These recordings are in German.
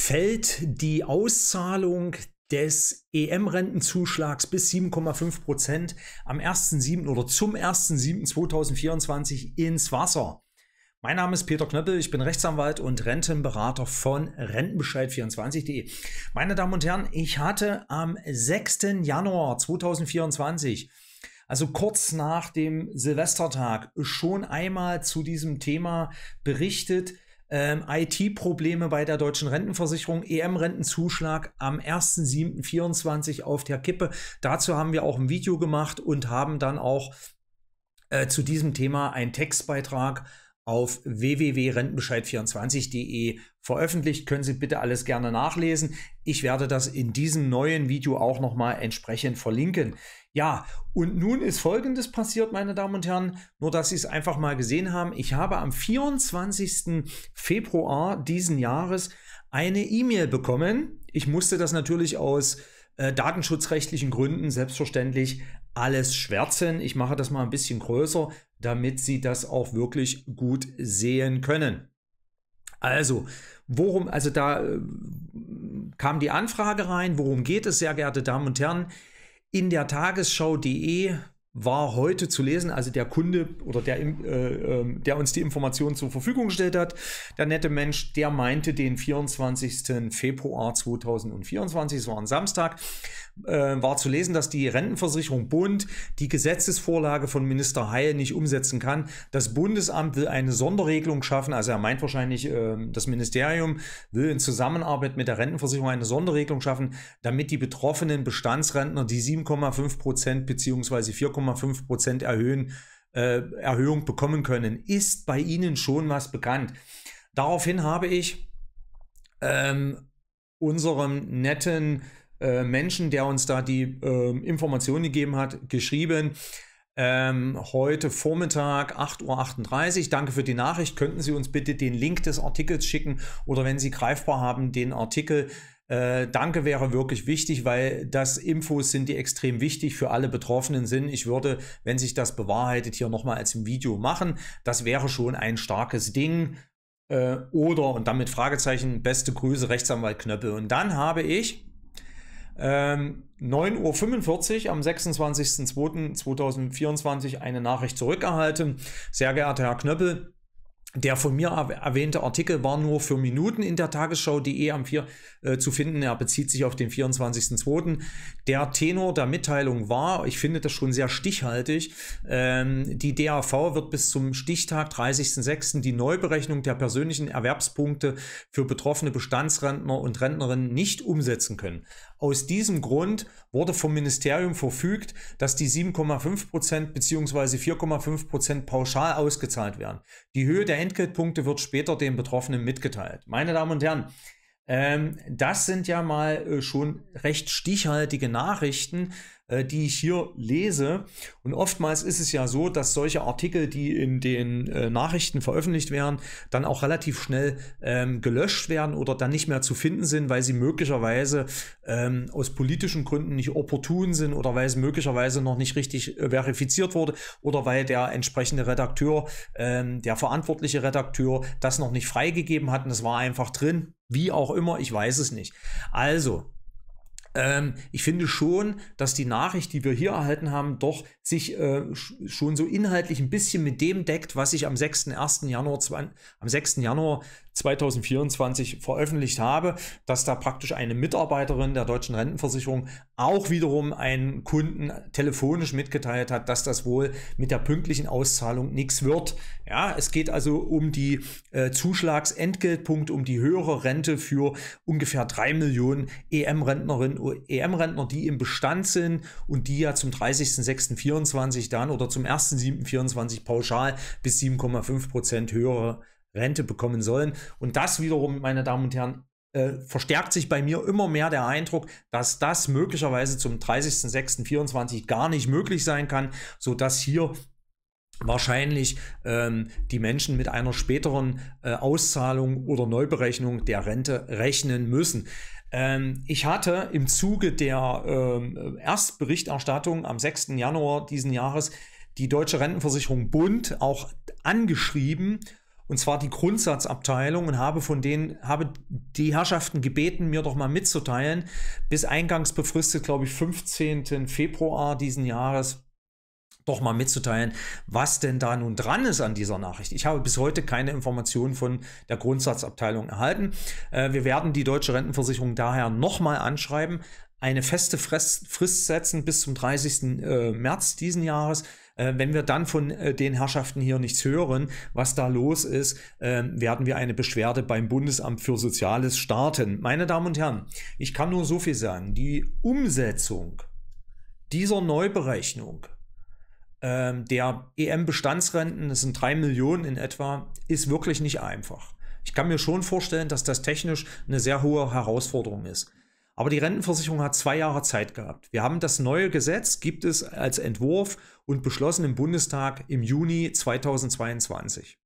fällt die Auszahlung des EM-Rentenzuschlags bis 7,5 Prozent am 1.7. oder zum 1.7.2024 ins Wasser. Mein Name ist Peter Knöppel, ich bin Rechtsanwalt und Rentenberater von Rentenbescheid24.de. Meine Damen und Herren, ich hatte am 6. Januar 2024, also kurz nach dem Silvestertag, schon einmal zu diesem Thema berichtet, ähm, IT-Probleme bei der deutschen Rentenversicherung, EM-Rentenzuschlag am 1.7.24 auf der Kippe. Dazu haben wir auch ein Video gemacht und haben dann auch äh, zu diesem Thema einen Textbeitrag auf www.rentenbescheid24.de veröffentlicht. Können Sie bitte alles gerne nachlesen. Ich werde das in diesem neuen Video auch nochmal entsprechend verlinken. Ja, und nun ist Folgendes passiert, meine Damen und Herren, nur dass Sie es einfach mal gesehen haben. Ich habe am 24. Februar diesen Jahres eine E-Mail bekommen. Ich musste das natürlich aus äh, datenschutzrechtlichen Gründen selbstverständlich alles schwärzen. Ich mache das mal ein bisschen größer, damit sie das auch wirklich gut sehen können. Also, worum, also da äh, kam die Anfrage rein, worum geht es, sehr geehrte Damen und Herren? In der Tagesschau.de war heute zu lesen, also der Kunde oder der, äh, ähm, der uns die Informationen zur Verfügung gestellt hat, der nette Mensch, der meinte den 24. Februar 2024, es war ein Samstag, äh, war zu lesen, dass die Rentenversicherung Bund die Gesetzesvorlage von Minister Heil nicht umsetzen kann. Das Bundesamt will eine Sonderregelung schaffen. Also er meint wahrscheinlich, äh, das Ministerium will in Zusammenarbeit mit der Rentenversicherung eine Sonderregelung schaffen, damit die betroffenen Bestandsrentner die 7,5 Prozent bzw. 4,5 Prozent erhöhen, äh, Erhöhung bekommen können. Ist bei Ihnen schon was bekannt? Daraufhin habe ich ähm, unserem netten äh, Menschen, der uns da die äh, Informationen gegeben hat, geschrieben. Ähm, heute Vormittag 8.38 Uhr. Danke für die Nachricht. Könnten Sie uns bitte den Link des Artikels schicken oder wenn Sie greifbar haben, den Artikel äh, danke wäre wirklich wichtig, weil das Infos sind, die extrem wichtig für alle Betroffenen sind. Ich würde, wenn sich das bewahrheitet, hier nochmal als ein Video machen. Das wäre schon ein starkes Ding. Äh, oder, und damit Fragezeichen, beste Grüße, Rechtsanwalt Knöppel. Und dann habe ich ähm, 9.45 Uhr am 26.02.2024 eine Nachricht zurückerhalten. Sehr geehrter Herr Knöppel, der von mir erwähnte Artikel war nur für Minuten in der Tagesschau.de am 4 äh, zu finden. Er bezieht sich auf den 24.02. Der Tenor der Mitteilung war, ich finde das schon sehr stichhaltig, ähm, die DAV wird bis zum Stichtag 30.06. die Neuberechnung der persönlichen Erwerbspunkte für betroffene Bestandsrentner und Rentnerinnen nicht umsetzen können. Aus diesem Grund wurde vom Ministerium verfügt, dass die 7,5% bzw. 4,5% pauschal ausgezahlt werden. Die Höhe der Entgeltpunkte wird später dem Betroffenen mitgeteilt. Meine Damen und Herren, ähm, das sind ja mal äh, schon recht stichhaltige Nachrichten, äh, die ich hier lese. Und oftmals ist es ja so, dass solche Artikel, die in den äh, Nachrichten veröffentlicht werden, dann auch relativ schnell ähm, gelöscht werden oder dann nicht mehr zu finden sind, weil sie möglicherweise ähm, aus politischen Gründen nicht opportun sind oder weil es möglicherweise noch nicht richtig äh, verifiziert wurde oder weil der entsprechende Redakteur, ähm, der verantwortliche Redakteur, das noch nicht freigegeben hat und es war einfach drin. Wie auch immer, ich weiß es nicht. Also, ähm, ich finde schon, dass die Nachricht, die wir hier erhalten haben, doch sich äh, schon so inhaltlich ein bisschen mit dem deckt, was sich am 6. Januar, am 6. Januar 2024 veröffentlicht habe, dass da praktisch eine Mitarbeiterin der deutschen Rentenversicherung auch wiederum einen Kunden telefonisch mitgeteilt hat, dass das wohl mit der pünktlichen Auszahlung nichts wird. Ja, es geht also um die äh, Zuschlagsentgeltpunkt, um die höhere Rente für ungefähr drei Millionen EM-Rentnerinnen und EM-Rentner, die im Bestand sind und die ja zum 30.06.24 dann oder zum 1.07.24 pauschal bis 7,5 Prozent höhere Rente bekommen sollen. Und das wiederum, meine Damen und Herren, äh, verstärkt sich bei mir immer mehr der Eindruck, dass das möglicherweise zum 30.06.24 gar nicht möglich sein kann, sodass hier wahrscheinlich ähm, die Menschen mit einer späteren äh, Auszahlung oder Neuberechnung der Rente rechnen müssen. Ähm, ich hatte im Zuge der ähm, Erstberichterstattung am 6. Januar diesen Jahres die Deutsche Rentenversicherung Bund auch angeschrieben und zwar die Grundsatzabteilung und habe von denen, habe die Herrschaften gebeten, mir doch mal mitzuteilen, bis eingangs befristet, glaube ich, 15. Februar diesen Jahres, doch mal mitzuteilen, was denn da nun dran ist an dieser Nachricht. Ich habe bis heute keine Informationen von der Grundsatzabteilung erhalten. Äh, wir werden die deutsche Rentenversicherung daher nochmal anschreiben, eine feste Frist setzen bis zum 30. Äh, März diesen Jahres äh, wenn wir dann von äh, den Herrschaften hier nichts hören, was da los ist, äh, werden wir eine Beschwerde beim Bundesamt für Soziales starten. Meine Damen und Herren, ich kann nur so viel sagen. Die Umsetzung dieser Neuberechnung ähm, der EM-Bestandsrenten, das sind drei Millionen in etwa, ist wirklich nicht einfach. Ich kann mir schon vorstellen, dass das technisch eine sehr hohe Herausforderung ist. Aber die Rentenversicherung hat zwei Jahre Zeit gehabt. Wir haben das neue Gesetz, gibt es als Entwurf und beschlossen im Bundestag im Juni 2022.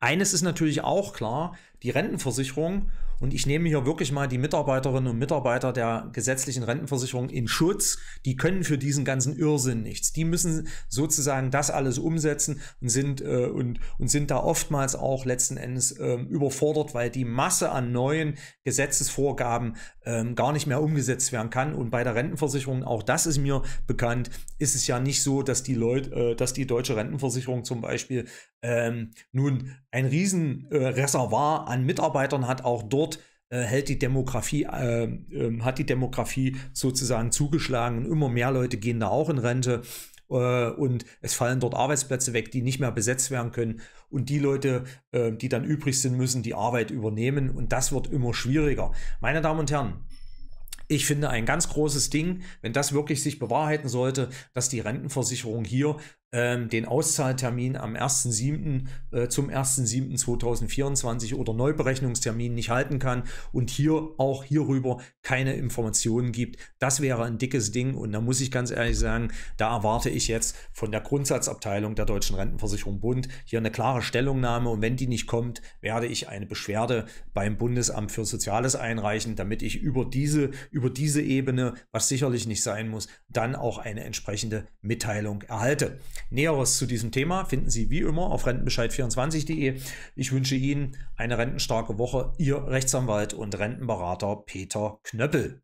Eines ist natürlich auch klar, die Rentenversicherung und ich nehme hier wirklich mal die Mitarbeiterinnen und Mitarbeiter der gesetzlichen Rentenversicherung in Schutz. Die können für diesen ganzen Irrsinn nichts. Die müssen sozusagen das alles umsetzen und sind, äh, und, und sind da oftmals auch letzten Endes äh, überfordert, weil die Masse an neuen Gesetzesvorgaben äh, gar nicht mehr umgesetzt werden kann. Und bei der Rentenversicherung, auch das ist mir bekannt, ist es ja nicht so, dass die Leute, äh, dass die deutsche Rentenversicherung zum Beispiel ähm, nun ein Riesenreservoir an Mitarbeitern hat, auch dort äh, hält die Demografie, äh, äh, hat die Demografie sozusagen zugeschlagen und immer mehr Leute gehen da auch in Rente äh, und es fallen dort Arbeitsplätze weg, die nicht mehr besetzt werden können und die Leute, äh, die dann übrig sind, müssen die Arbeit übernehmen und das wird immer schwieriger. Meine Damen und Herren, ich finde ein ganz großes Ding, wenn das wirklich sich bewahrheiten sollte, dass die Rentenversicherung hier ähm, den Auszahltermin am 1.7. Äh, zum 1.7.2024 oder Neuberechnungstermin nicht halten kann und hier auch hierüber keine Informationen gibt. Das wäre ein dickes Ding und da muss ich ganz ehrlich sagen, da erwarte ich jetzt von der Grundsatzabteilung der Deutschen Rentenversicherung Bund hier eine klare Stellungnahme und wenn die nicht kommt, werde ich eine Beschwerde beim Bundesamt für Soziales einreichen, damit ich über diese, über über diese Ebene, was sicherlich nicht sein muss, dann auch eine entsprechende Mitteilung erhalte. Näheres zu diesem Thema finden Sie wie immer auf rentenbescheid24.de. Ich wünsche Ihnen eine rentenstarke Woche. Ihr Rechtsanwalt und Rentenberater Peter Knöppel.